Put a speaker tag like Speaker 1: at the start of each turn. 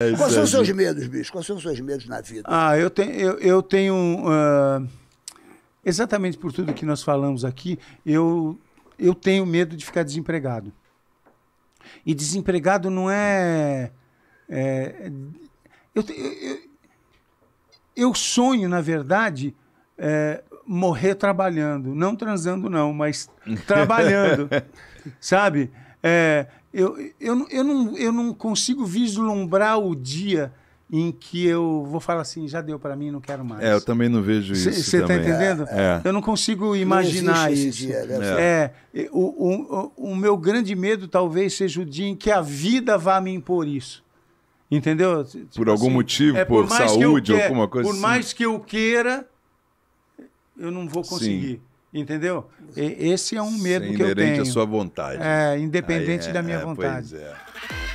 Speaker 1: É Quais são os seus
Speaker 2: medos, bicho? Quais são os seus medos na vida? Ah, eu tenho. Eu, eu tenho uh, exatamente por tudo que nós falamos aqui, eu, eu tenho medo de ficar desempregado. E desempregado não é. é eu, eu, eu, sonho, na verdade, é, morrer trabalhando. Não transando, não, mas trabalhando. sabe? É, eu, eu, eu, não, eu não consigo vislumbrar o dia em que eu vou falar assim, já deu para mim, não quero mais. É, eu também
Speaker 1: não vejo isso. Você está entendendo? É, é. Eu não
Speaker 2: consigo imaginar não isso. Dia, né? é. é o, o, o meu grande medo talvez seja o dia em que a vida vá me impor isso. Entendeu? Tipo por algum assim, motivo, é, por, por saúde, que é, alguma coisa Por assim. mais que eu queira, eu não vou conseguir. Sim. Entendeu? E, esse é um medo Sem que eu tenho. Inerente à sua vontade. É, independente é, da minha é, é, vontade. Pois é.